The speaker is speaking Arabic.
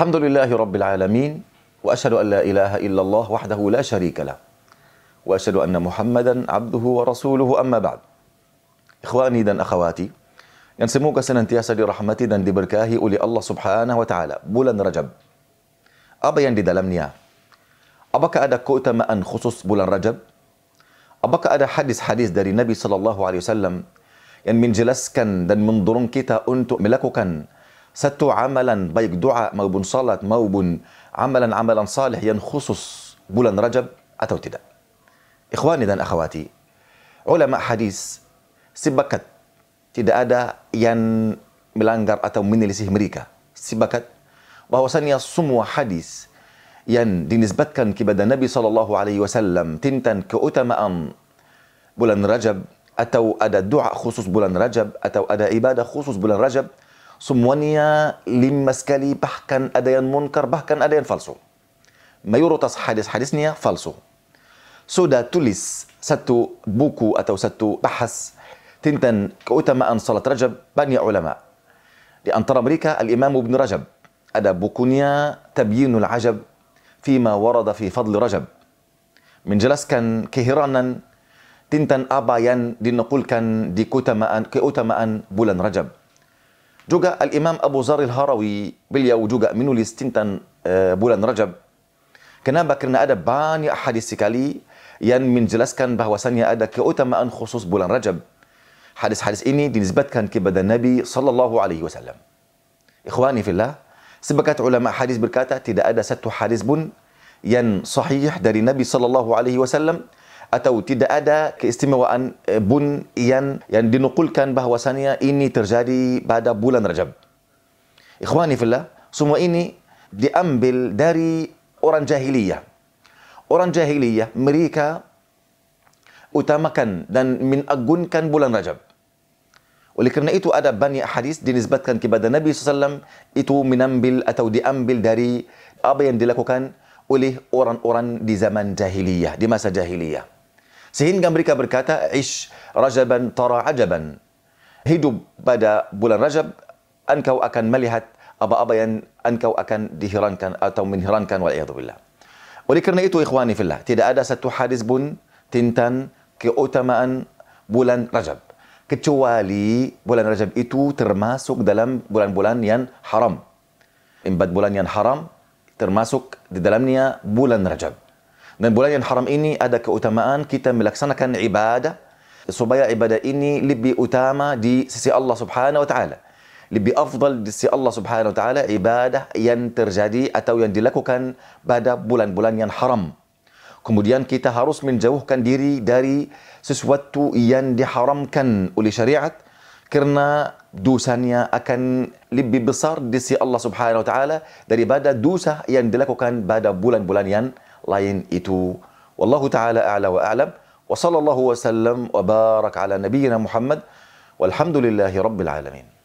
الحمد لله رب العالمين واشهد ان لا اله الا الله وحده لا شريك له واشهد ان محمدا عبده ورسوله اما بعد اخواني دن اخواتي ينسموك سنة اسدي رحمتي دن دبركاهي اولي الله سبحانه وتعالى بولا رجب ابا يندي دلمنيا ابك ادا كوتما مأن خصوص بولا رجب ابك ادا حديث حديث دري نبي صلى الله عليه وسلم ين من جلسكن دن من درون انت ملككن ستو عملا بيك دعاء موبن صلات موبن عملا عملا صالح ينخصص بولن رجب أتو تدا إخواني دان أخواتي علماء حديث سبكت تدا أدا ين ملانجر أتو من لسيه مريكا سبكت وهو سنيا سمو حديث ين دينزبت كان كبدا نبي صلى الله عليه وسلم تنتن كأتم أم بولن رجب أتو أدا دعاء خصوص بولن رجب أتو أدا عبادة خصوص بولن رجب سموانيا لمسكلي بحكن أديان منكر بحكن أديان فالسو ما يروتس حادث حادثنيا فالسو سودا تولس ستو بوكو أتو ستو بحس تنتن كأتما أن صلاة رجب بني علماء لأن ترى أمريكا الإمام ابن رجب أدى بوكونيا تبيين العجب فيما ورد في فضل رجب من جلس كان كهرانا تنتن أبايان دي نقول كان دي كأتما أن بولا رجب جوجا الامام ابو ذر الهروي بليا وجوجا منو ستنتن آه، بولان رجب كنا بكرنا ادب باني احد السكالي ين من جلس كان بهو سنيا ادا كأتم ان خصوص بولان رجب حادث حادث اني دي كان كبد النبي صلى الله عليه وسلم اخواني في الله سبكت علماء حديث بركاته تدا ادا ست حادث بن ين صحيح دار النبي صلى الله عليه وسلم atau tidak ada keistimewaan eh, bun yang yang dinukulkan bahwasannya ini terjadi pada bulan Rajab. Ikhwani fillah, semua ini diambil dari orang jahiliyah. Orang jahiliyah mereka utamakan dan menagungkan bulan Rajab. Oleh kerana itu ada banyak hadis dinisbatkan kepada Nabi SAW itu menambil atau diambil dari apa yang dilakukan oleh orang-orang di zaman jahiliyah, di masa jahiliyah. Sehingga mereka berkata, Ish rajaban tara ajaban. Hidup pada bulan Rajab, engkau akan melihat apa-apa yang engkau akan dihirankan atau menhirankan wal'iyadzubillah. Oleh kerana itu, ikhwani fillah, tidak ada satu hadis pun tentang keutamaan bulan Rajab. Kecuali bulan Rajab itu termasuk dalam bulan-bulan yang haram. Empat bulan yang haram termasuk di dalamnya bulan Rajab. Dan bulan yang haram ini ada keutamaan kita melaksanakan ibadah supaya ibadah ini lebih utama di sisi Allah Subhanahu wa taala. Lebih afdal di sisi Allah Subhanahu wa taala ibadah yang terjadi atau yang dilakukan pada bulan-bulan yang haram. Kemudian kita harus menjauhkan diri dari sesuatu yang diharamkan oleh syariat karena dosanya akan lebih besar di sisi Allah Subhanahu wa taala daripada dosa yang dilakukan pada bulan-bulan yang haram. لاين اي والله تعالى اعلى واعلم وصلى الله وسلم وبارك على نبينا محمد والحمد لله رب العالمين